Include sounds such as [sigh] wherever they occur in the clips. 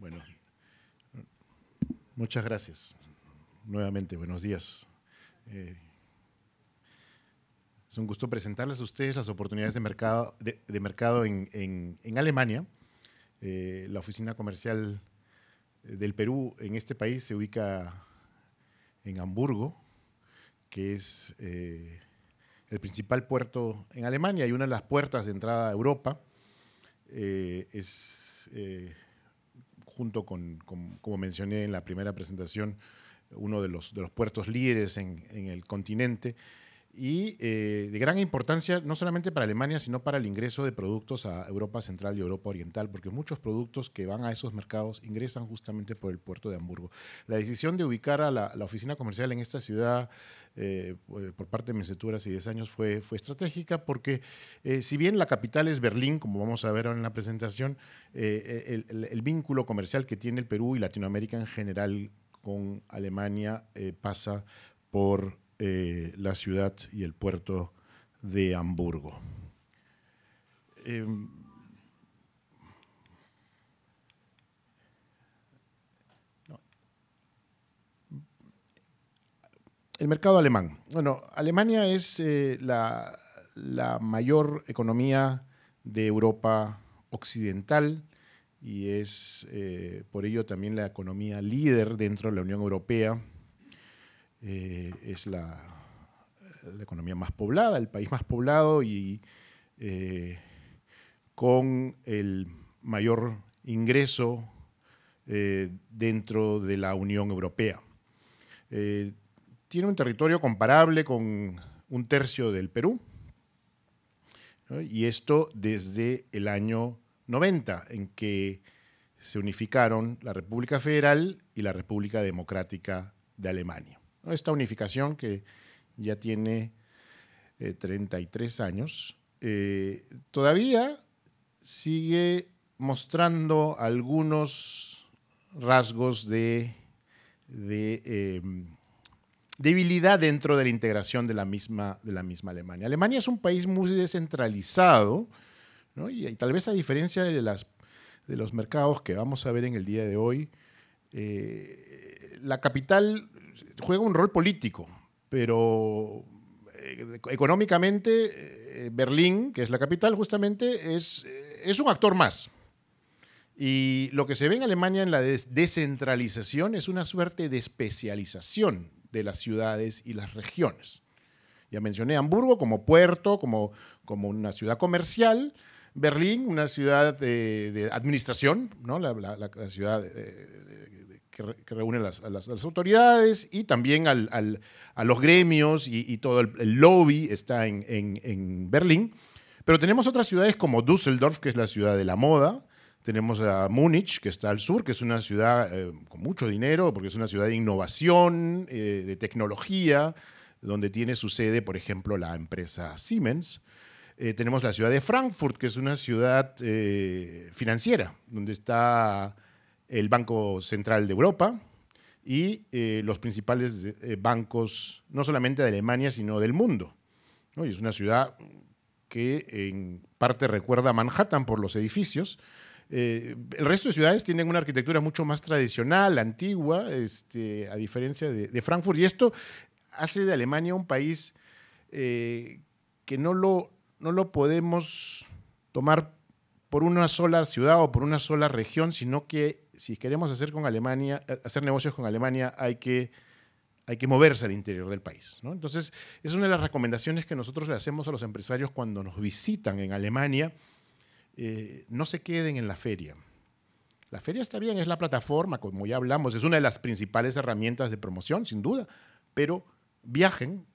Bueno, muchas gracias. Nuevamente, buenos días. Eh, es un gusto presentarles a ustedes las oportunidades de mercado, de, mercado en, Alemania. Eh, la oficina comercial del Perú en este país se ubica en Hamburgo, que es eh, el principal puerto en Alemania y una de las puertas de entrada a Europa. es junto con, como mencioné en la primera presentación, uno de los, de los puertos líderes en el continente y eh, de gran importancia no solamente para Alemania, sino para el ingreso de productos a Europa Central y Europa Oriental, porque muchos productos que van a esos mercados ingresan justamente por el puerto de Hamburgo. La decisión de ubicar a la, oficina comercial en esta ciudad eh, eh, por parte de Mesetura y 10 años fue, fue estratégica, porque si bien la capital es Berlín, como vamos a ver en la presentación, el, vínculo comercial que tiene el Perú y Latinoamérica en general con Alemania pasa por eh, la ciudad y el puerto de Hamburgo. Em, el mercado alemán. Bueno, Alemania es eh, la, mayor economía de Europa occidental y es eh, por ello también la economía líder dentro de la Unión Europea eh, es la, economía más poblada, el país más poblado y eh, con el mayor ingreso eh, dentro de la Unión Europea. tiene un territorio comparable con un tercio del Perú, y esto desde el año 90, en que se unificaron la República Federal y la República Democrática de Alemania esta unificación que ya tiene 33 eh, años, eh, todavía sigue mostrando algunos rasgos de, em, debilidad dentro de la integración de la, misma, de la misma Alemania. Alemania es un país muy descentralizado, y, tal vez a diferencia de, los mercados que vamos a ver en el día de hoy, eh, la capital juega un rol político, pero eh, económicamente eh, Berlín, que es la capital justamente, es, eh, es un actor más. Y lo que se ve en Alemania en la descentralización es una suerte de especialización de las ciudades y las regiones. Ya mencioné Hamburgo como puerto, como, como una ciudad comercial, Berlín, una ciudad de, administración, ¿no? la, ciudad de, que, reúne a las, autoridades y también a los gremios y, todo el, lobby está en, Berlín. Pero tenemos otras ciudades como Düsseldorf, que es la ciudad de la moda. Tenemos a Múnich, que está al sur, que es una ciudad eh, con mucho dinero, porque es una ciudad de innovación, eh, de tecnología, donde tiene su sede, por ejemplo, la empresa Siemens. Eh, tenemos la ciudad de Frankfurt, que es una ciudad financiera, donde está el Banco Central de Europa y eh, los principales eh, bancos, no solamente de Alemania, sino del mundo. es una ciudad que en parte recuerda a Manhattan por los edificios. Eh, el resto de ciudades tienen una arquitectura mucho más tradicional, antigua, este, a diferencia de, Frankfurt. Y esto hace de Alemania un país que no lo, no lo podemos tomar por una sola ciudad o por una sola región, sino que si queremos hacer con Alemania, eh, hacer negocios con Alemania, hay que, hay que moverse al interior del país. Entonces, es una de las recomendaciones que nosotros le hacemos a los empresarios cuando nos visitan en Alemania. Eh, no se queden en la feria. La feria está bien, es la plataforma, como ya hablamos, es una de las principales herramientas de promoción, sin duda, pero viajen,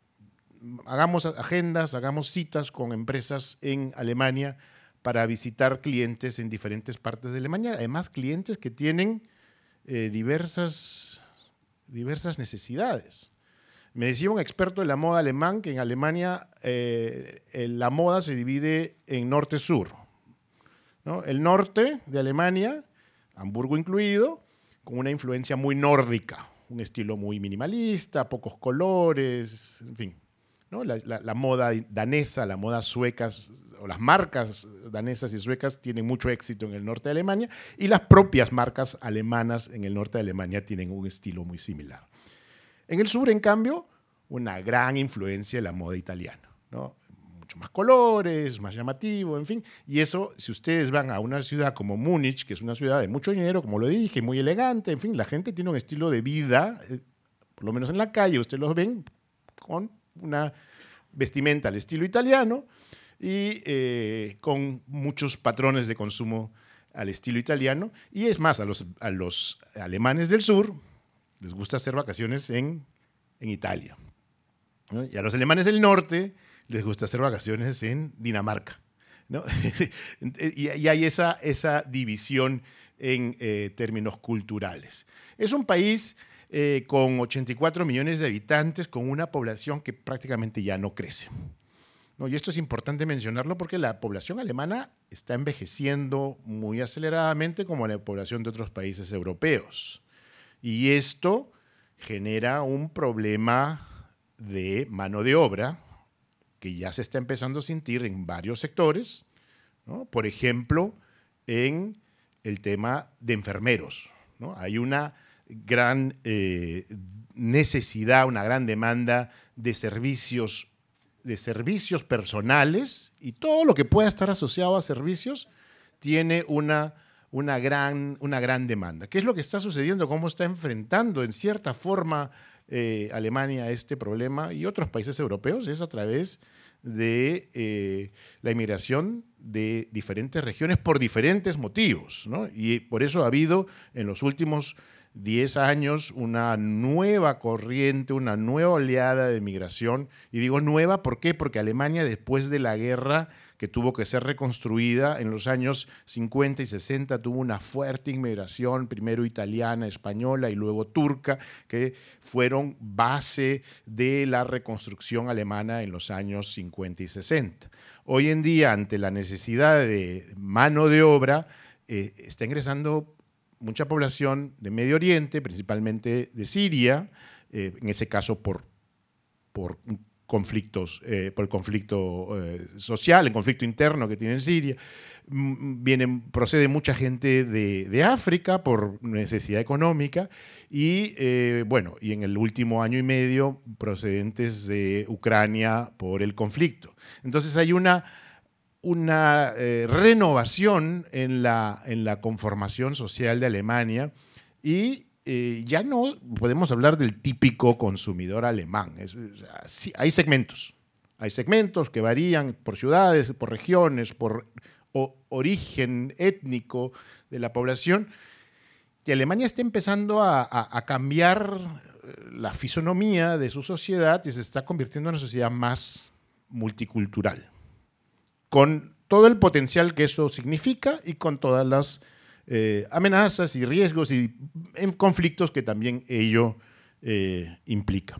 hagamos agendas, hagamos citas con empresas en Alemania para visitar clientes en diferentes partes de Alemania, además clientes que tienen eh, diversas, diversas necesidades. Me decía un experto de la moda alemán que en Alemania eh, la moda se divide en norte-sur. El norte de Alemania, Hamburgo incluido, con una influencia muy nórdica, un estilo muy minimalista, pocos colores, en fin, la, moda danesa, la moda sueca, o las marcas danesas y suecas tienen mucho éxito en el norte de Alemania, y las propias marcas alemanas en el norte de Alemania tienen un estilo muy similar. En el sur, en cambio, una gran influencia de la moda italiana, ¿no? mucho más colores, más llamativo, en fin. Y eso, si ustedes van a una ciudad como Múnich, que es una ciudad de mucho dinero, como lo dije, muy elegante, en fin, la gente tiene un estilo de vida, eh, por lo menos en la calle, ustedes los ven con una vestimenta al estilo italiano y eh, con muchos patrones de consumo al estilo italiano. Y es más, a los, alemanes del sur les gusta hacer vacaciones en, Italia. Y a los alemanes del norte les gusta hacer vacaciones en Dinamarca. [laughs] y, hay esa, esa división en eh, términos culturales. Es un país eh, con 84 millones de habitantes, con una población que prácticamente ya no crece. y esto es importante mencionarlo porque la población alemana está envejeciendo muy aceleradamente como la población de otros países europeos. Y esto genera un problema de mano de obra que ya se está empezando a sentir en varios sectores, por ejemplo, en el tema de enfermeros. Hay una gran eh, necesidad, una gran demanda de servicios, de servicios personales y todo lo que pueda estar asociado a servicios tiene una, una, gran, una gran demanda. ¿Qué es lo que está sucediendo? ¿Cómo está enfrentando en cierta forma eh, Alemania este problema y otros países europeos? Es a través de eh, la inmigración de diferentes regiones por diferentes motivos. Y por eso ha habido en los últimos 10 años una nueva corriente, una nueva oleada de migración. Y digo nueva, ¿por qué? Porque Alemania después de la guerra que tuvo que ser reconstruida en los años 50 y 60, tuvo una fuerte inmigración, primero italiana, española y luego turca, que fueron base de la reconstrucción alemana en los años 50 y 60. Hoy en día, ante la necesidad de mano de obra, eh, está ingresando mucha población de Medio Oriente, principalmente de Siria, eh, en ese caso por, por conflictos, eh, por el conflicto eh, social, el conflicto interno que tiene Siria. Mm, mm, procede mucha gente de, África por necesidad económica y, bueno, y en el último año y medio procedentes de Ucrania por el conflicto. Entonces hay una una eh, renovación en la, conformación social de Alemania y eh, ya no podemos hablar del típico consumidor alemán. hay segmentos. Hay segmentos que varían por ciudades, por regiones, por origen étnico de la población. Y Alemania está empezando a cambiar eh, la fisonomía de su sociedad y se está convirtiendo en una sociedad más multicultural con todo el potencial que eso significa y con todas las eh, amenazas y riesgos y em, conflictos que también ello eh, implica.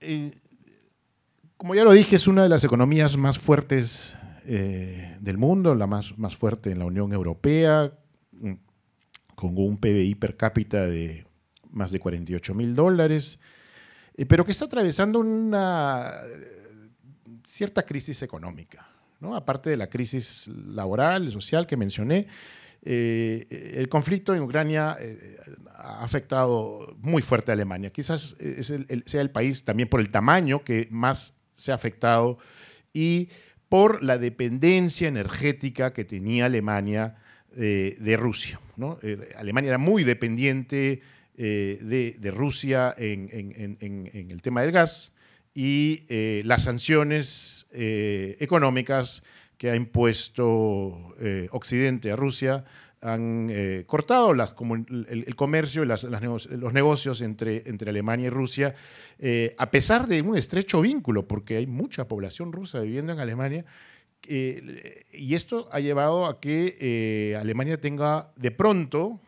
Eh, como ya lo dije, es una de las economías más fuertes del mundo, la más, más fuerte en la Unión Europea, mm, con un PBI per cápita de más de 48 mil dólares, pero que está atravesando una cierta crisis económica, aparte de la crisis laboral, y social que mencioné. Eh, el conflicto en Ucrania eh, ha afectado muy fuerte a Alemania. Quizás sea el país también por el tamaño que más se ha afectado y por la dependencia energética que tenía Alemania eh, de Rusia. Alemania era muy dependiente de, Rusia en, en, el tema del gas y eh, las sanciones eh, económicas que ha impuesto eh, Occidente a Rusia han cortado el, comercio y los negocios entre, Alemania y Rusia, a pesar de un estrecho vínculo, porque hay mucha población rusa viviendo en Alemania, y esto ha llevado a que Alemania tenga de pronto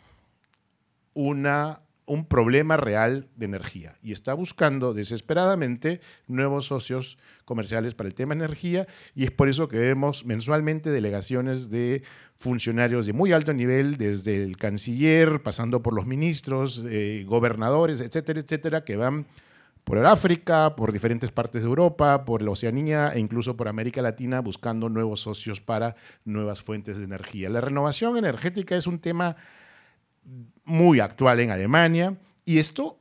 una un problema real de energía y está buscando desesperadamente nuevos socios comerciales para el tema energía y es por eso que vemos mensualmente delegaciones de funcionarios de muy alto nivel, desde el canciller, pasando por los ministros, eh, gobernadores, etcétera, etcétera, que van por África, por diferentes partes de Europa, por la Oceanía e incluso por América Latina buscando nuevos socios para nuevas fuentes de energía. La renovación energética es un tema muy actual en Alemania. Y esto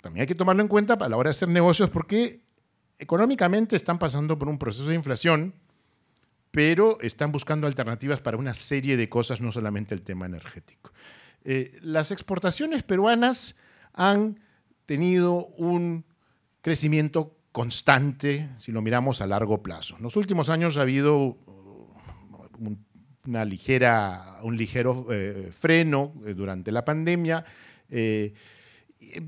también hay que tomarlo en cuenta a la hora de hacer negocios porque económicamente están pasando por un proceso de inflación, pero están buscando alternativas para una serie de cosas, no solamente el tema energético. Eh, las exportaciones peruanas han tenido un crecimiento constante si lo miramos a largo plazo. En los últimos años ha habido uh, un una ligera, un ligero eh, freno eh, durante la pandemia. Eh,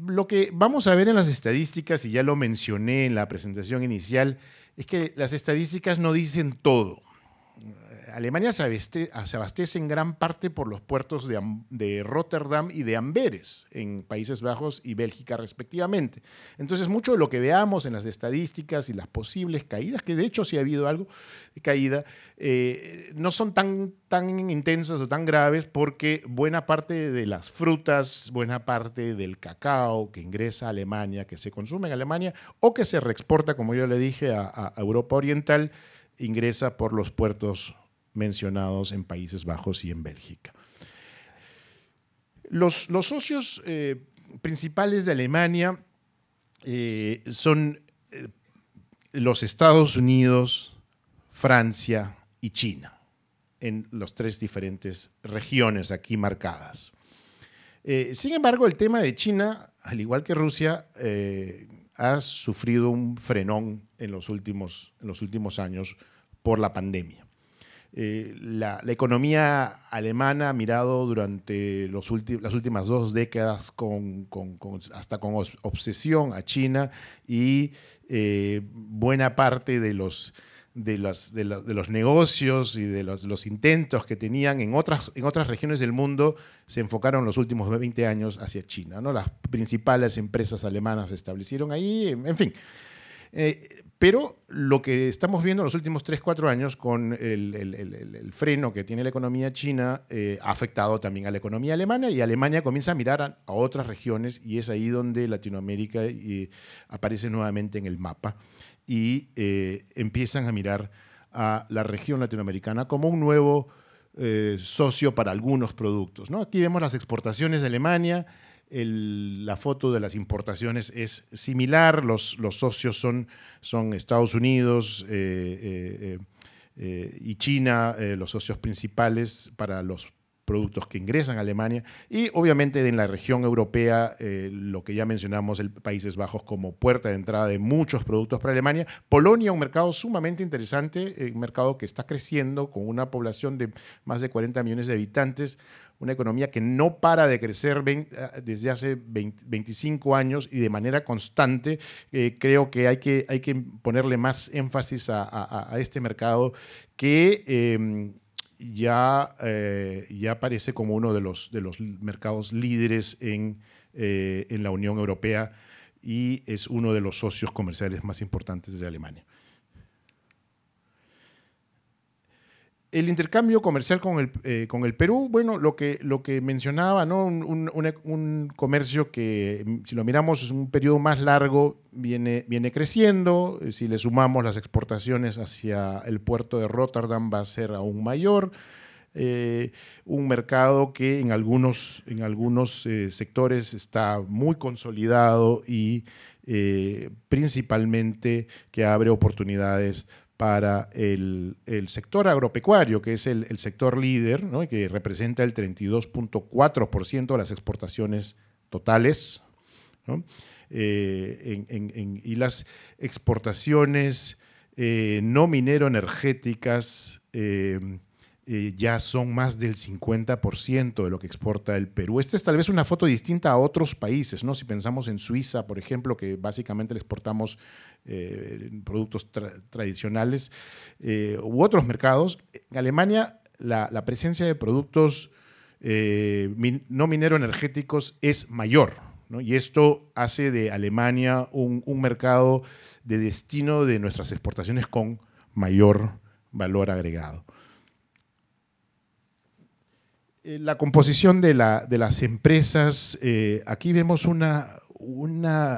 lo que vamos a ver en las estadísticas, y ya lo mencioné en la presentación inicial, es que las estadísticas no dicen todo. Alemania se abastece, en gran parte por los puertos de, Rotterdam y de Amberes, en Países Bajos y Bélgica respectivamente. Entonces, mucho de lo que veamos en las estadísticas y las posibles caídas, que de hecho sí ha habido algo de caída, eh, no son tan, intensas o tan graves porque buena parte de las frutas, buena parte del cacao que ingresa a Alemania, que se consume en Alemania o que se reexporta, como yo le dije, a Europa Oriental, ingresa por los puertos mencionados en Países Bajos y en Bélgica. Los, socios eh, principales de Alemania eh, son eh, los Estados Unidos, Francia y China, en las tres diferentes regiones aquí marcadas. sin embargo, el tema de China, al igual que Rusia, ha sufrido un frenón en los últimos años por la pandemia. Eh, la, economía alemana ha mirado durante los las últimas dos décadas con, hasta con obsesión a China y eh, buena parte de los, de, de, los, negocios y de los, intentos que tenían en otras, en otras regiones del mundo se enfocaron los últimos 20 años hacia China. ¿no? Las principales empresas alemanas se establecieron ahí, en fin. Eh, pero lo que estamos viendo en los últimos 3, 4 años con el, freno que tiene la economía china eh, ha afectado también a la economía alemana y Alemania comienza a mirar a, otras regiones y es ahí donde Latinoamérica aparece nuevamente en el mapa y eh, empiezan a mirar a la región latinoamericana como un nuevo eh, socio para algunos productos. Aquí vemos las exportaciones de Alemania, la foto de las importaciones es similar, los, los socios son, son, Estados Unidos eh, eh, eh, y China, los socios principales para los productos que ingresan a Alemania y obviamente en la región europea, eh, lo que ya mencionamos, el Países Bajos como puerta de entrada de muchos productos para Alemania. Polonia, un mercado sumamente interesante, eh, un mercado que está creciendo con una población de más de 40 millones de habitantes, una economía que no para de crecer ah, desde hace 25 años y de manera constante. Eh, creo que hay, que hay que ponerle más énfasis a, este mercado que... Em, ya, eh, ya aparece como uno de los, de los mercados líderes eh, en la Unión Europea y es uno de los socios comerciales más importantes de Alemania. el intercambio comercial con el, eh, con el Perú, bueno, lo que, lo que mencionaba, ¿no? Un, comercio que, mm, si lo miramos, es un periodo más largo, viene, viene creciendo. Eh, si le sumamos las exportaciones hacia el puerto de Rotterdam, va a ser aún mayor. Eh, un mercado que en algunos, en algunos sectores está muy consolidado y principalmente que abre oportunidades para el, sector agropecuario, que es el, sector líder que representa el 32.4% de las exportaciones totales. Eh, y las exportaciones eh, no minero energéticas eh, eh, ya son más del 50% de lo que exporta el Perú. Esta es tal vez una foto distinta a otros países, Si pensamos en Suiza, por ejemplo, que básicamente le exportamos eh, productos tradicionales eh, u otros mercados. En Alemania, la, presencia de productos no minero energéticos es mayor, Y esto hace de Alemania un mercado de destino de nuestras exportaciones con mayor valor agregado. Eh, la composición de, las empresas, eh, aquí vemos una, una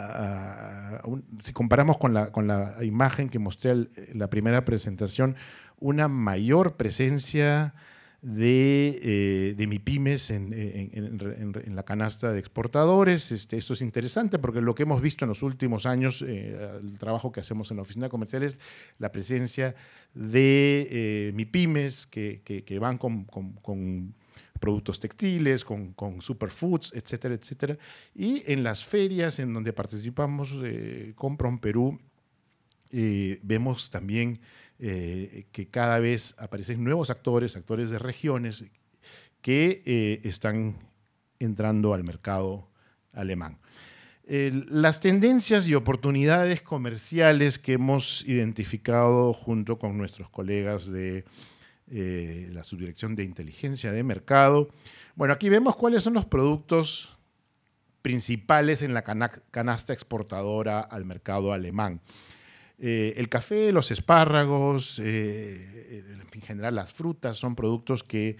ah, si comparamos con la, con la, imagen que mostré en eh, la primera presentación, una mayor presencia de, MIPIMES en, la canasta de exportadores. Este, esto es interesante porque lo que hemos visto en los últimos años, el trabajo que hacemos en la oficina comercial es la presencia de mipymes MIPIMES que, van con productos textiles, con, superfoods, etcétera, etcétera. Y en las ferias en donde participamos eh, con Perú, eh, vemos también eh, que cada vez aparecen nuevos actores, actores de regiones que eh, están entrando al mercado alemán. las tendencias y oportunidades comerciales que hemos identificado junto con nuestros colegas de eh, la Subdirección de Inteligencia de Mercado. Bueno, aquí vemos cuáles son los productos principales en la canasta exportadora al mercado alemán. Eh, el café, los espárragos, eh, en general las frutas son productos que,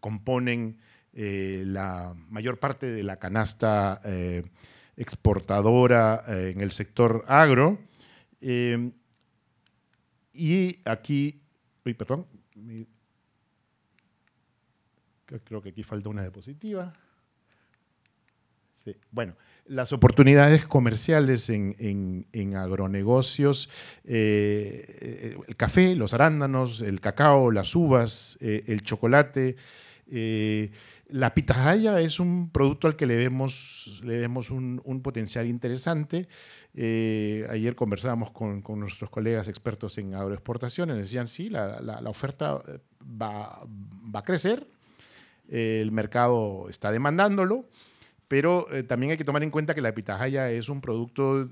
componen la mayor parte de la canasta exportadora en el sector agro. y aquí perdón. creo que aquí falta una diapositiva. Sí. Bueno, las oportunidades comerciales en, en, agronegocios, eh, eh, el café, los arándanos, el cacao, las uvas, eh, el chocolate. La pitahaya es un producto al que le vemos, le un, potencial interesante. Eh, ayer conversábamos con, nuestros colegas expertos en agroexportaciones, decían, sí, la, oferta eh, va, a crecer, eh, el mercado está demandándolo, pero también hay que tomar en cuenta que la pitahaya es un producto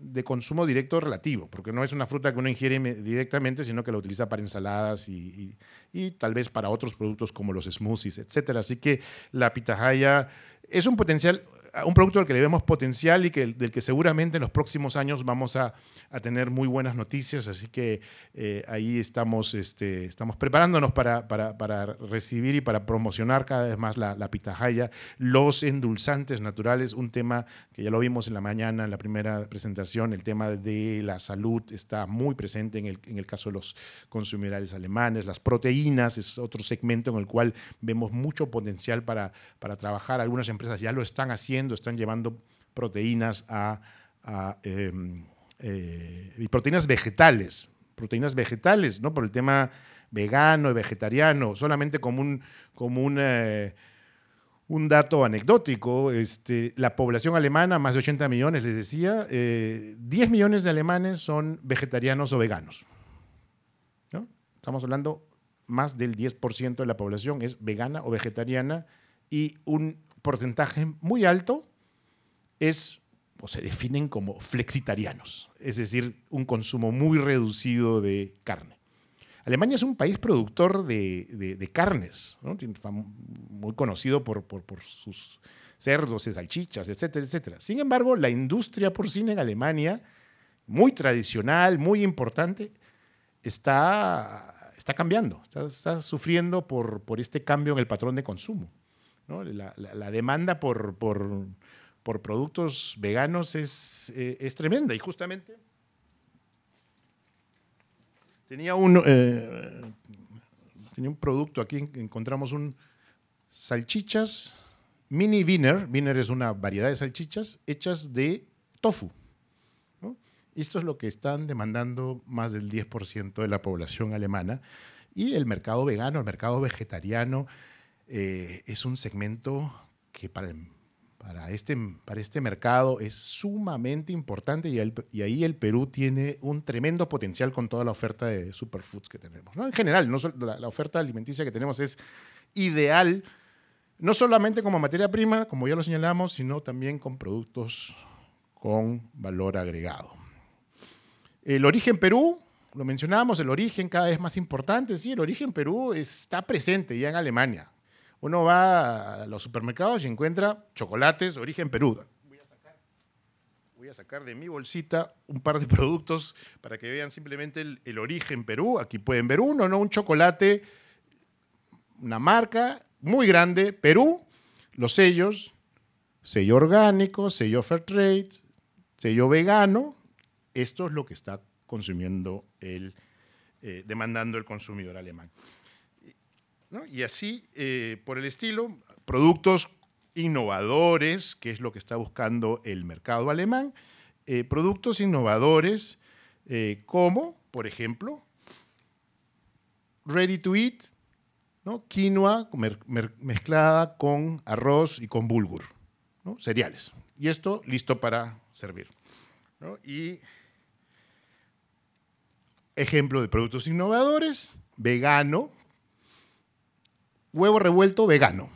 de consumo directo relativo, porque no es una fruta que uno ingiere directamente, sino que la utiliza para ensaladas y, tal vez para otros productos como los smoothies, etc. Así que la pitahaya es un potencial, un producto al que le vemos potencial y que, del que seguramente en los próximos años vamos a a tener muy buenas noticias, así que eh, ahí estamos, este, estamos preparándonos para, para, para, recibir y para promocionar cada vez más la, la, pitahaya, los endulzantes naturales, un tema que ya lo vimos en la mañana, en la primera presentación, el tema de la salud está muy presente en el, en el caso de los consumidores alemanes, las proteínas es otro segmento en el cual vemos mucho potencial para, para trabajar, algunas empresas ya lo están haciendo, están llevando proteínas a, a em, eh, y proteínas vegetales, proteínas vegetales, ¿no? Por el tema vegano y vegetariano, solamente como un, eh, un, dato anecdótico, este, la población alemana, más de 80 millones, les decía, 10 eh, millones de alemanes son vegetarianos o veganos. ¿no? Estamos hablando más del 10% de la población es vegana o vegetariana y un porcentaje muy alto es se definen como flexitarianos, es decir, un consumo muy reducido de carne. Alemania es un país productor de, de, carnes, muy conocido por, por, sus cerdos, salchichas, etcétera, etcétera. Sin embargo, la industria porcina en Alemania, muy tradicional, muy importante, está, está cambiando, está, sufriendo por, por este cambio en el patrón de consumo. La, la, demanda por, por por productos veganos eh, es, tremenda. Y justamente tenía un, eh, tenía un producto, aquí encontramos un salchichas mini Wiener. Wiener es una variedad de salchichas hechas de tofu. Esto es lo que están demandando más del 10% de la población alemana. Y el mercado vegano, el mercado vegetariano, eh, es un segmento que para el para este, para este mercado es sumamente importante y, y, ahí el Perú tiene un tremendo potencial con toda la oferta de superfoods que tenemos. En general, no la, la oferta alimenticia que tenemos es ideal, no solamente como materia prima, como ya lo señalamos, sino también con productos con valor agregado. El origen Perú, lo mencionamos, el origen cada vez más importante, sí, el origen Perú está presente ya en Alemania. Uno va a los supermercados y encuentra chocolates de origen Perú. Voy a, sacar, de mi bolsita un par de [laughs] productos para que vean simplemente el, origen Perú. Aquí pueden ver uno, ¿no? Un chocolate, una marca muy grande, Perú, los sellos, sello orgánico, sello fair trade, sello vegano. Esto es lo que está consumiendo el, eh, demandando el consumidor alemán. Y así, eh, por el estilo, productos innovadores, que es lo que está buscando el mercado alemán, eh, productos innovadores eh, como, por ejemplo, ready to eat, quinoa mezclada con arroz y con bulgur, cereales. Y esto listo para servir. Y ejemplo de productos innovadores, vegano, huevo revuelto vegano.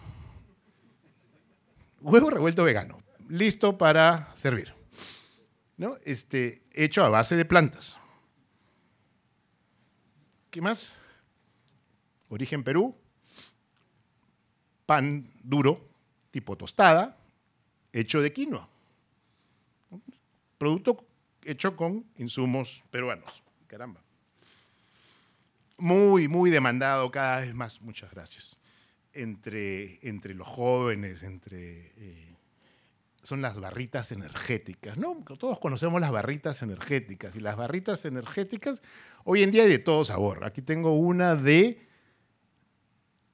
Huevo revuelto vegano, listo para servir. ¿No? Este, hecho a base de plantas. ¿Qué más? Origen Perú. Pan duro, tipo tostada, hecho de quinoa. Producto hecho con insumos peruanos. Caramba. Muy, muy demandado cada vez más. Muchas gracias entre, entre los jóvenes, entre... Eh, son las barritas energéticas, ¿no? Todos conocemos las barritas energéticas y las barritas energéticas hoy en día hay de todo sabor. Aquí tengo una de,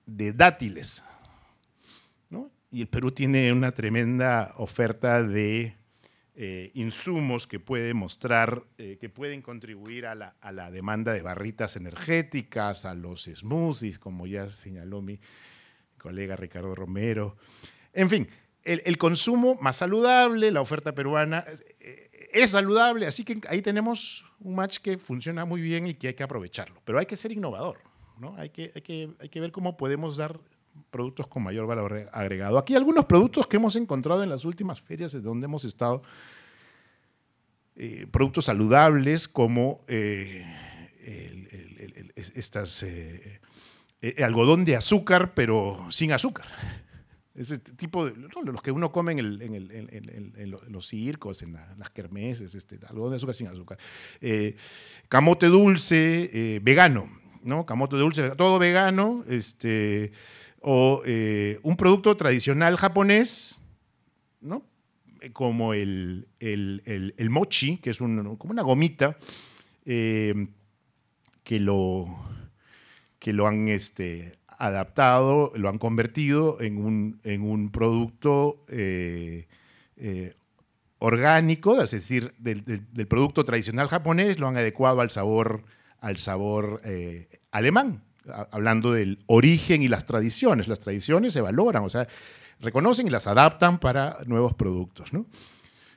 de dátiles, Y el Perú tiene una tremenda oferta de eh, insumos que puede mostrar, eh, que pueden contribuir a la, a la, demanda de barritas energéticas, a los smoothies, como ya señaló mi, colega Ricardo Romero. En fin, el, consumo más saludable, la oferta peruana eh, eh, es saludable, así que ahí tenemos un match que funciona muy bien y que hay que aprovecharlo. Pero hay que ser innovador, ¿no? Hay que, hay que, ver cómo podemos dar productos con mayor valor agregado. Aquí algunos productos que hemos encontrado en las últimas ferias de donde hemos estado, eh, productos saludables como estas eh, eh, algodón de azúcar, pero sin azúcar. Ese este tipo de. los que uno come en, los circos, en las kermeses, este, algodón de azúcar sin azúcar. Eh, camote dulce, vegano, ¿no? Camote dulce, todo vegano, este, o un producto tradicional japonés, ¿no? Como el, mochi, que es como una gomita, que lo que lo han este, adaptado, lo han convertido en un, en un producto eh, eh, orgánico, es decir, del, producto tradicional japonés, lo han adecuado al sabor, al sabor eh, alemán, hablando del origen y las tradiciones. Las tradiciones se valoran, o sea, reconocen y las adaptan para nuevos productos.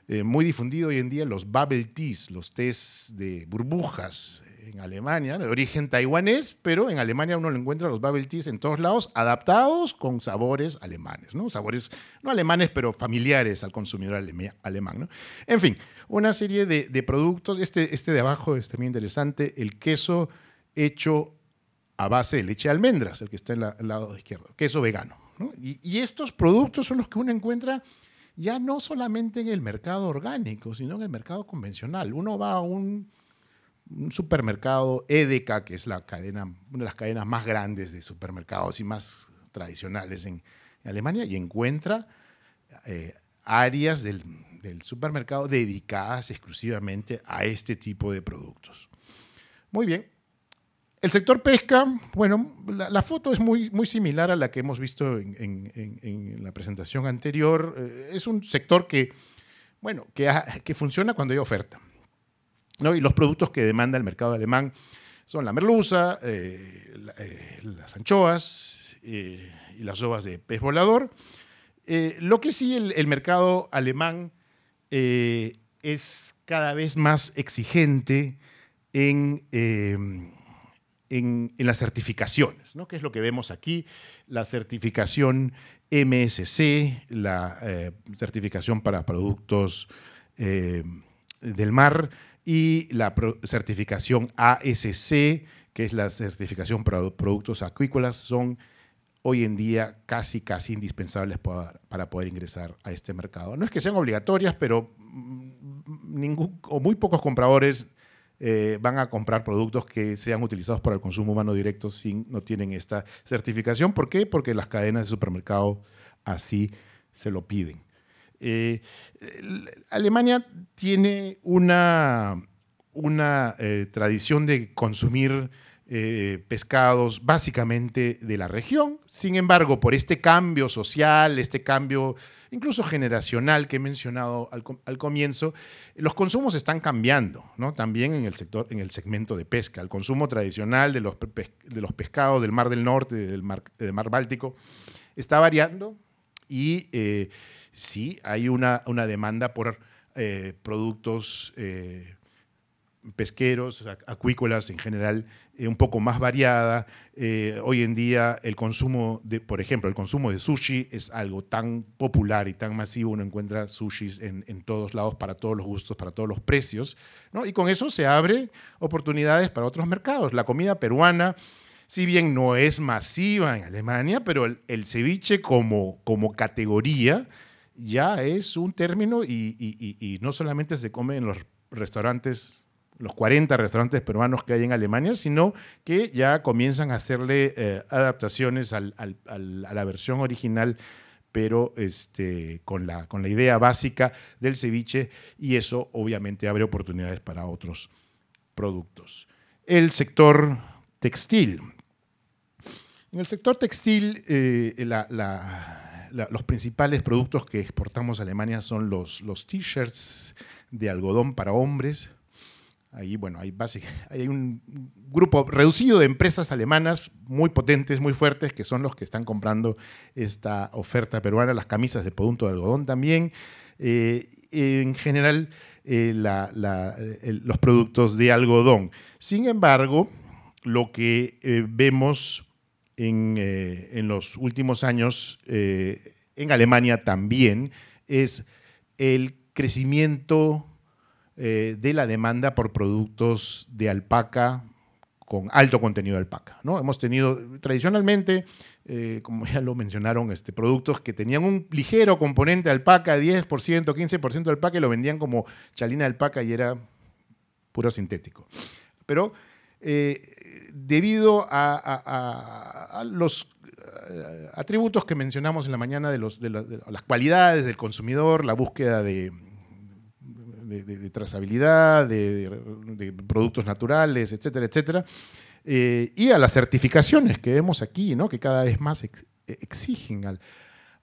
muy difundido hoy en día los bubble teas, los tés de burbujas, en Alemania, de origen taiwanés, pero en Alemania uno lo encuentra los bubble teas en todos lados, adaptados con sabores alemanes, ¿no? Sabores no alemanes, pero familiares al consumidor alemán, ¿no? En fin, una serie de, productos. Este, este de abajo es también interesante, el queso hecho a base de leche de almendras, el que está en el lado izquierdo, queso vegano. y estos productos son los que uno encuentra ya no solamente en el mercado orgánico, sino en el mercado convencional. Uno va a un un supermercado EDECA, que es la cadena, una de las cadenas más grandes de supermercados y más tradicionales en, Alemania, y encuentra eh, áreas del, supermercado dedicadas exclusivamente a este tipo de productos. Muy bien. El sector pesca, bueno, la, foto es muy, muy similar a la que hemos visto en, la presentación anterior. Eh, es un sector que, bueno, que, que funciona cuando hay oferta. Y los productos que demanda el mercado alemán son la merluza, eh, eh, las anchoas eh, y las ovas de pez volador. lo que sí el, mercado alemán es cada vez más exigente en, las certificaciones, que es lo que vemos aquí, la certificación MSC, la certificación para productos del mar y la certificación ASC, que es la certificación para productos acuícolas, son hoy en día casi, casi indispensables para poder ingresar a este mercado. No es que sean obligatorias, pero mm, ningún o muy pocos compradores eh, van a comprar productos que sean utilizados para el consumo humano directo si no tienen esta certificación. ¿Por qué? Porque las cadenas de supermercado así se lo piden. Eh, Alemania tiene una, una eh, tradición de consumir eh, pescados básicamente de la región. Sin embargo, por este cambio social, este cambio incluso generacional que he mencionado al, comienzo, los consumos están cambiando, ¿no? También en el sector, en el segmento de pesca. El consumo tradicional de los, de los pescados del Mar del Norte, del Mar, del mar Báltico, está variando y sí hay una, demanda por eh, productos eh, pesqueros, acuícolas en general, eh, un poco más variada. hoy en día el consumo, por ejemplo, el consumo de sushi es algo tan popular y tan masivo, uno encuentra sushis en, todos lados, para todos los gustos, para todos los precios, y con eso se abre oportunidades para otros mercados. La comida peruana, si bien no es masiva en Alemania, pero el, ceviche como categoría, ya es un término y, no solamente se come en los restaurantes los 40 restaurantes peruanos que hay en Alemania, sino que ya comienzan a hacerle eh, adaptaciones a la versión original, pero este, con, la, idea básica del ceviche y eso obviamente abre oportunidades para otros productos. El sector textil. En el sector textil, eh, la los principales productos que exportamos a Alemania son los, los t-shirts de algodón para hombres. Ahí, bueno, hay, hay un grupo reducido de empresas alemanas muy potentes, muy fuertes, que son los que están comprando esta oferta peruana, las camisas de producto de algodón también. Eh, en general, eh, eh, los productos de algodón. Sin embargo, lo que vemos eh, en, los últimos años, eh, en Alemania también, es el crecimiento eh, de la demanda por productos de alpaca con alto contenido de alpaca. ¿no? Hemos tenido tradicionalmente, como ya lo mencionaron, este, productos que tenían un ligero componente de alpaca, 10%, 15% de alpaca, y lo vendían como chalina de alpaca y era puro sintético. Pero eh, debido a, los eh, atributos que mencionamos en la mañana de, las cualidades del consumidor, la búsqueda de, trazabilidad, de, productos naturales, etcétera, etcétera, eh, y a las certificaciones que vemos aquí, ¿no? que cada vez más exigen al,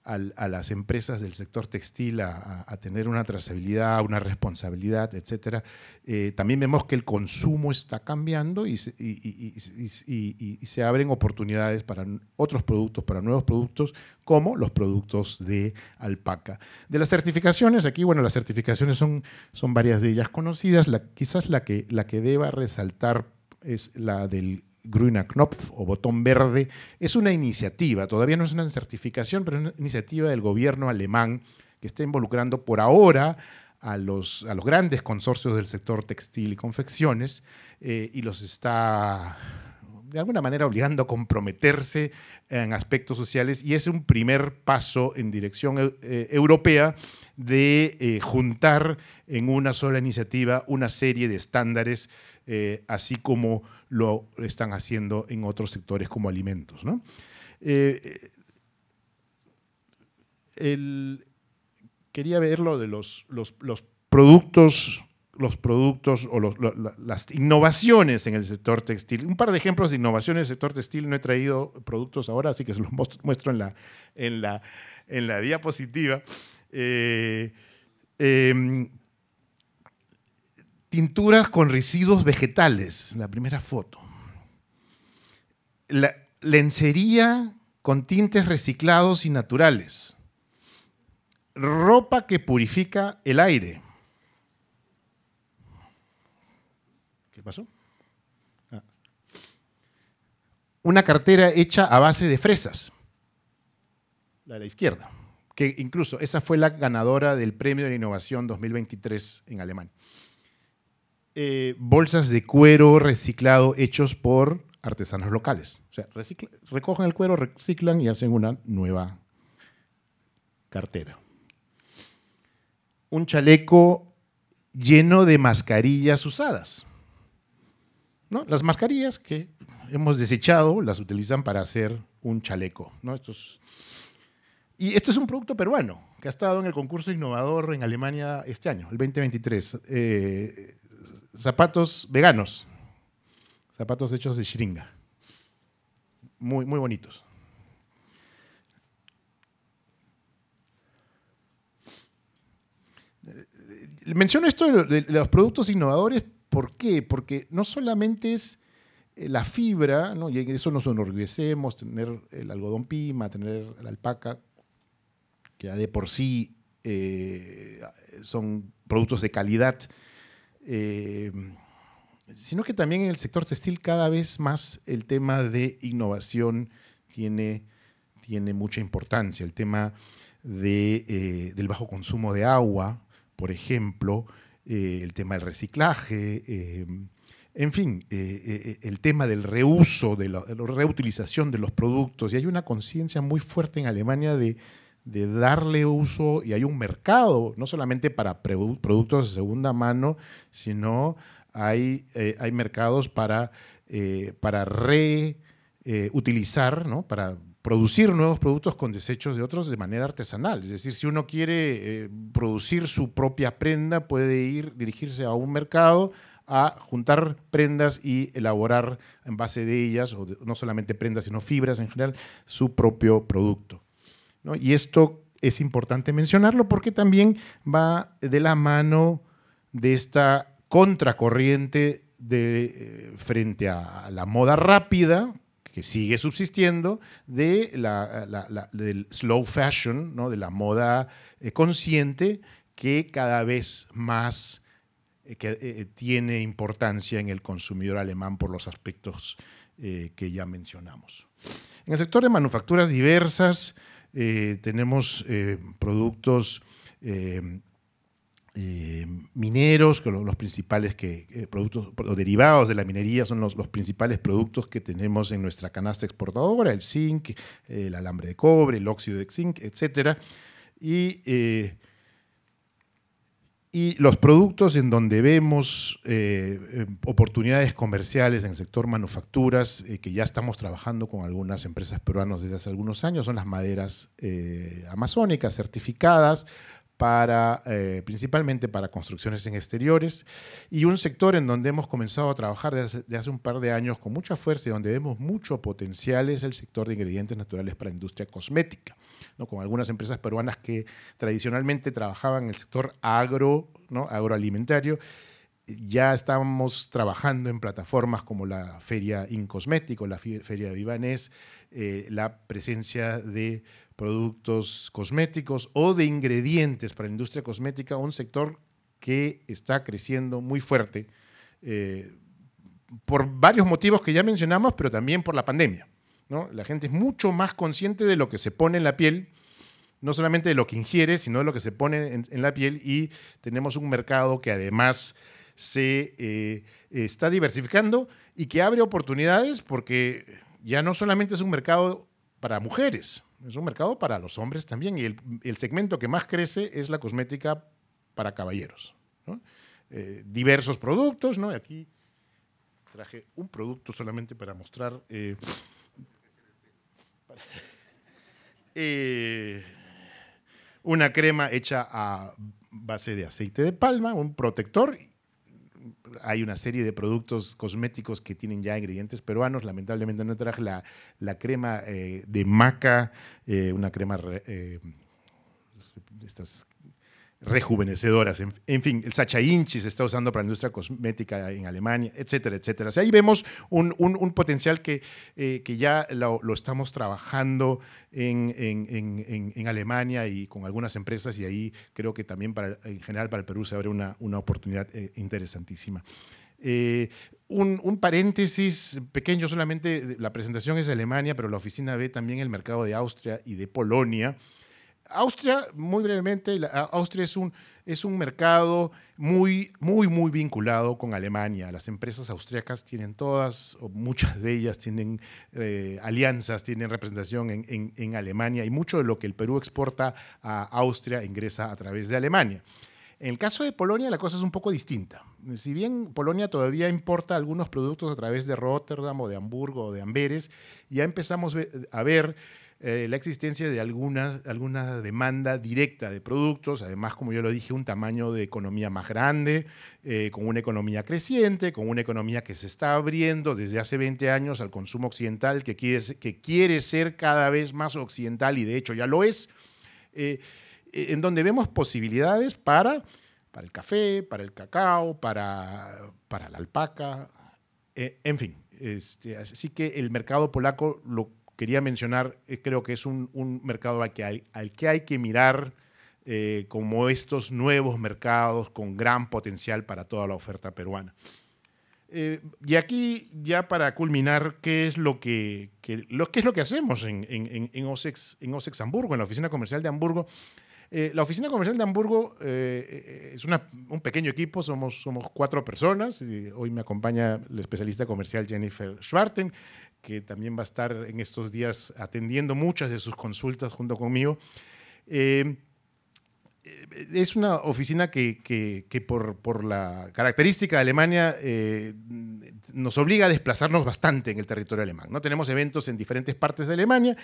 a las empresas del sector textil a, tener una trazabilidad, una responsabilidad, etc. Eh, también vemos que el consumo está cambiando y se, abren oportunidades para otros productos, para nuevos productos, como los productos de alpaca. De las certificaciones, aquí, bueno, las certificaciones son, son varias de ellas conocidas. quizás la que, la que deba resaltar es la del Grüner Knopf o Botón Verde, es una iniciativa, todavía no es una certificación, pero es una iniciativa del gobierno alemán que está involucrando por ahora a los, a los grandes consorcios del sector textil y confecciones eh, y los está de alguna manera obligando a comprometerse en aspectos sociales y es un primer paso en dirección eh, eh, europea de eh, juntar en una sola iniciativa una serie de estándares, así como lo están haciendo en otros sectores como alimentos. quería ver lo de los productos los productos o las innovaciones en el sector textil. Un par de ejemplos de innovaciones en el sector textil. No he traído productos ahora, así que se los muestro en la, en la, diapositiva. Eh, eh, tinturas con residuos vegetales, la primera foto. lencería con tintes reciclados y naturales. Ropa que purifica el aire. ¿Qué pasó? Ah. Una cartera hecha a base de fresas, la de la izquierda, que incluso esa fue la ganadora del Premio de la Innovación 2023 en Alemania. Eh, bolsas de cuero reciclado hechos por artesanos locales. O sea, recogen el cuero, reciclan y hacen una nueva cartera. Un chaleco lleno de mascarillas usadas. Las mascarillas que hemos desechado las utilizan para hacer un chaleco, Y este es un producto peruano que ha estado en el concurso innovador en Alemania este año, el 2023. Eh, zapatos veganos, zapatos hechos de chiringa. Muy, muy bonitos. Eh, menciono esto de los productos innovadores ¿Por qué? Porque no solamente es eh, la fibra, y en eso nos enorgullecemos, tener el algodón pima, tener la alpaca, que ya de por sí eh, son productos de calidad, eh, sino que también en el sector textil cada vez más el tema de innovación tiene, tiene mucha importancia. El tema del bajo consumo de agua, por ejemplo, eh, el tema del reciclaje, em, en fin, eh, eh, el tema del reuso, de la, reutilización de los productos. Y hay una conciencia muy fuerte en Alemania de, darle uso y hay un mercado, no solamente para productos de segunda mano, sino hay, hay mercados para, para reutilizar, ¿no? para producir nuevos productos con desechos de otros de manera artesanal. Es decir, si uno quiere eh, producir su propia prenda, puede ir, dirigirse a un mercado a juntar prendas y elaborar en base de ellas, o no solamente prendas, sino fibras en general, su propio producto. Y esto es importante mencionarlo porque también va de la mano de esta contracorriente de, eh, frente a la moda rápida, que sigue subsistiendo, de del slow fashion, ¿no? de la moda eh, consciente, que cada vez más eh, eh, tiene importancia en el consumidor alemán por los aspectos que ya mencionamos. En el sector de manufacturas diversas tenemos productos eh, mineros, que los principales que, eh, productos o derivados de la minería son los, principales productos que tenemos en nuestra canasta exportadora, el zinc, el alambre de cobre, el óxido de zinc, etc. Y, eh, y los productos en donde vemos oportunidades comerciales en el sector manufacturas, que ya estamos trabajando con algunas empresas peruanas desde hace algunos años, son las maderas amazónicas certificadas para, eh, principalmente para construcciones en exteriores, y un sector en donde hemos comenzado a trabajar desde hace, un par de años con mucha fuerza y donde vemos mucho potencial es el sector de ingredientes naturales para industria cosmética, ¿no? con algunas empresas peruanas que tradicionalmente trabajaban en el sector agro, ¿no? agroalimentario, ya estamos trabajando en plataformas como la Feria Incosmético, la Feria Vivanés, eh, la presencia de productos cosméticos o de ingredientes para la industria cosmética, un sector que está creciendo muy fuerte eh, por varios motivos que ya mencionamos, pero también por la pandemia. ¿no? La gente es mucho más consciente de lo que se pone en la piel, no solamente de lo que ingiere, sino de lo que se pone en, la piel y tenemos un mercado que además se eh, está diversificando y que abre oportunidades porque ya no solamente es un mercado para mujeres, es un mercado para los hombres también. Y el, segmento que más crece es la cosmética para caballeros. Eh, diversos productos, ¿no? Aquí traje un producto solamente para mostrar. Eh, eh, una crema hecha a base de aceite de palma, un protector hay una serie de productos cosméticos que tienen ya ingredientes peruanos. Lamentablemente no traje la, la crema eh, de maca, eh, una crema... Eh, estas rejuvenecedoras. En, fin, el Sacha Inchi se está usando para la industria cosmética en Alemania, etcétera, etcétera. ahí vemos un, potencial que, eh, que ya lo, estamos trabajando en, Alemania y con algunas empresas y ahí creo que también para, en general para el Perú se abre una, una oportunidad eh, interesantísima. Eh, un, un, paréntesis pequeño, solamente la presentación es de Alemania, pero la oficina ve también el mercado de Austria y de Polonia. Austria, muy brevemente, Austria es un, es un mercado muy, muy, muy vinculado con Alemania. Las empresas austriacas tienen todas, o muchas de ellas tienen eh, alianzas, tienen representación en, en, Alemania y mucho de lo que el Perú exporta a Austria ingresa a través de Alemania. En el caso de Polonia la cosa es un poco distinta. Si bien Polonia todavía importa algunos productos a través de Rotterdam o de Hamburgo o de Amberes, ya empezamos a ver eh, la existencia de alguna, alguna demanda directa de productos, además, como yo lo dije, un tamaño de economía más grande, eh, con una economía creciente, con una economía que se está abriendo desde hace 20 años al consumo occidental, que quiere, que quiere ser cada vez más occidental y de hecho ya lo es, eh, en donde vemos posibilidades para, para el café, para el cacao, para, para la alpaca, en fin. Este, así que el mercado polaco lo quería mencionar, eh, creo que es un, mercado al que, hay, al que hay que mirar eh, como estos nuevos mercados con gran potencial para toda la oferta peruana. Eh, y aquí, ya para culminar, ¿qué es lo que, es lo que hacemos en, OSEX, Hamburgo, en la Oficina Comercial de Hamburgo? la Oficina Comercial de Hamburgo es un pequeño equipo, somos, somos cuatro personas. hoy me acompaña la especialista comercial Jennifer Schwarten, que también va a estar en estos días atendiendo muchas de sus consultas junto conmigo. Eh, eh, es una oficina que, por, la característica de Alemania eh, nos obliga a desplazarnos bastante en el territorio alemán. ¿no? Tenemos eventos en diferentes partes de Alemania,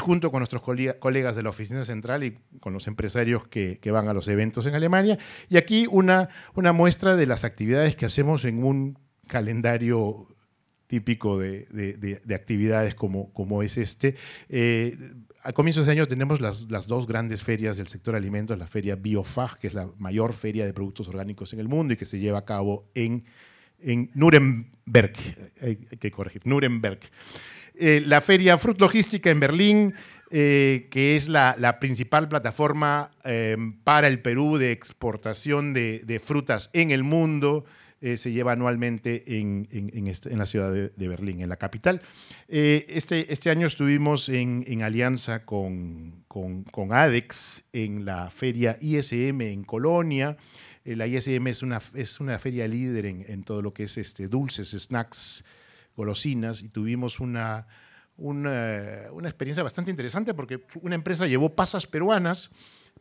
junto con nuestros colegas de la oficina central y con los empresarios que, van a los eventos en Alemania. Y aquí una, una muestra de las actividades que hacemos en un calendario típico de, actividades como, es este. Eh, a comienzos de año tenemos las, dos grandes ferias del sector alimentos, la feria Biofag, que es la mayor feria de productos orgánicos en el mundo y que se lleva a cabo en, Nuremberg. Hay, que corregir, Nuremberg. Eh, la feria Fruit Logística en Berlín, eh, que es la, principal plataforma para el Perú de exportación de frutas en el mundo. Eh, se lleva anualmente en, este, la ciudad de, Berlín, en la capital. Eh, este, este año estuvimos en, alianza con, ADEX en la feria ISM en Colonia. Eh, la ISM es una, es una feria líder en, todo lo que es este, dulces, snacks, golosinas, y tuvimos una, una, una experiencia bastante interesante porque una empresa llevó pasas peruanas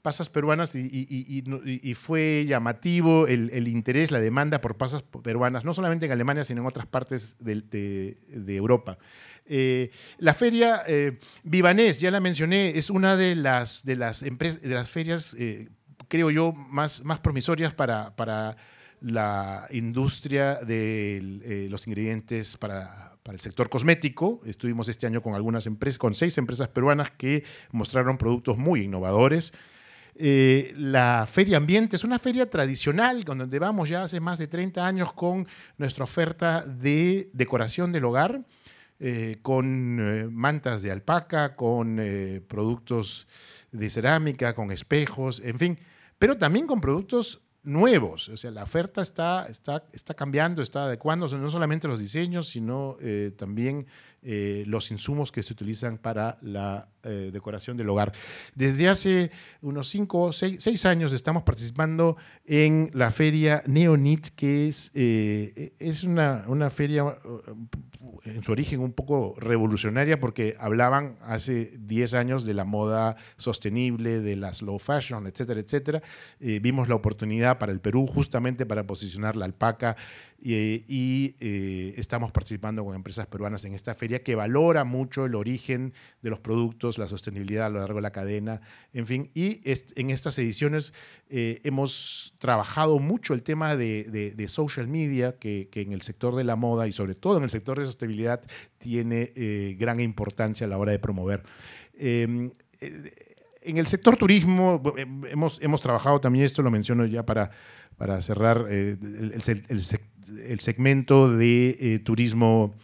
pasas peruanas y, fue llamativo el, interés, la demanda por pasas peruanas, no solamente en Alemania, sino en otras partes de, Europa. Eh, la feria eh, Vivanés, ya la mencioné, es una de las, de las, empresas, de las ferias, eh, creo yo, más, más promisorias para, para la industria de los ingredientes para, para el sector cosmético. Estuvimos este año con algunas empresas, con seis empresas peruanas que mostraron productos muy innovadores. Eh, la Feria Ambiente. Es una feria tradicional donde vamos ya hace más de 30 años con nuestra oferta de decoración del hogar, eh, con eh, mantas de alpaca, con productos de cerámica, con espejos, en fin, pero también con productos nuevos. O sea, la oferta está, está, está cambiando, está adecuándose, no solamente los diseños, sino también eh, los insumos que se utilizan para la eh, decoración del hogar. Desde hace unos 5 seis, seis años estamos participando en la feria Neonit, que es, eh, es una, feria en su origen un poco revolucionaria porque hablaban hace 10 años de la moda sostenible, de la slow fashion, etcétera, etcétera. vimos la oportunidad para el Perú justamente para posicionar la alpaca y, eh, estamos participando con empresas peruanas en esta feria que valora mucho el origen de los productos, la sostenibilidad a lo largo de la cadena, en fin. Y en estas ediciones eh, hemos trabajado mucho el tema de, social media, que, en el sector de la moda y sobre todo en el sector de sostenibilidad tiene eh, gran importancia a la hora de promover. Em, en el sector turismo hemos, hemos trabajado también, esto lo menciono ya para, para cerrar, el, el, el, el segmento de eh, turismo,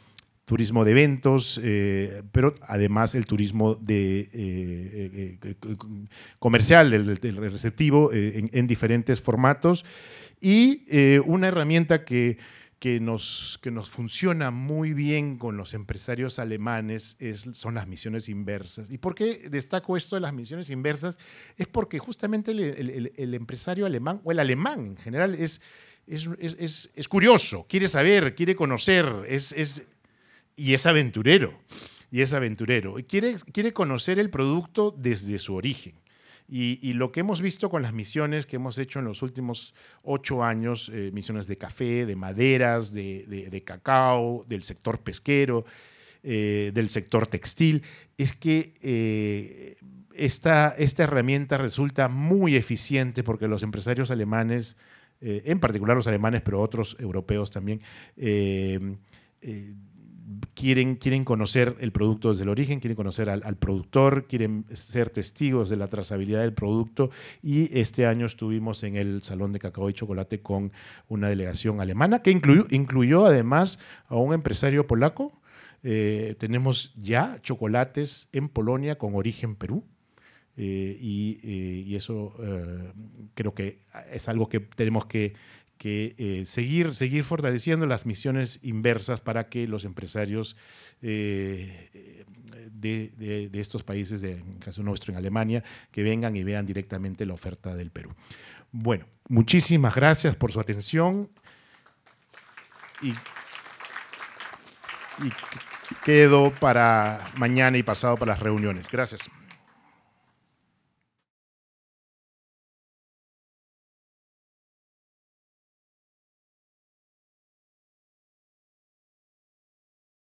turismo de eventos, eh, pero además el turismo de, eh, comercial, el, receptivo, en, diferentes formatos. Y una herramienta que, que, nos, que nos funciona muy bien con los empresarios alemanes es, son las misiones inversas. ¿Y por qué destaco esto de las misiones inversas? Es porque justamente el, el empresario alemán, o el alemán en general, es es, es, curioso, quiere saber, quiere conocer, es, y es aventurero. Y es aventurero. Y quiere, quiere conocer el producto desde su origen. Y, lo que hemos visto con las misiones que hemos hecho en los últimos ocho años, eh, misiones de café, de maderas, de, cacao, del sector pesquero, eh, del sector textil, es que eh, esta herramienta resulta muy eficiente porque los empresarios alemanes eh, en particular los alemanes, pero otros europeos también, eh, eh, quieren, quieren conocer el producto desde el origen, quieren conocer al, productor, quieren ser testigos de la trazabilidad del producto. Y este año estuvimos en el Salón de Cacao y Chocolate con una delegación alemana que incluyó, además a un empresario polaco. tenemos ya chocolates en Polonia con origen Perú. Eh, eh, y, eso eh, creo que es algo que tenemos que, seguir, seguir fortaleciendo las misiones inversas para que los empresarios de, estos países, de, en caso nuestro en Alemania, que vengan y vean directamente la oferta del Perú. Bueno, muchísimas gracias por su atención y quedo para mañana y pasado para las reuniones. Gracias.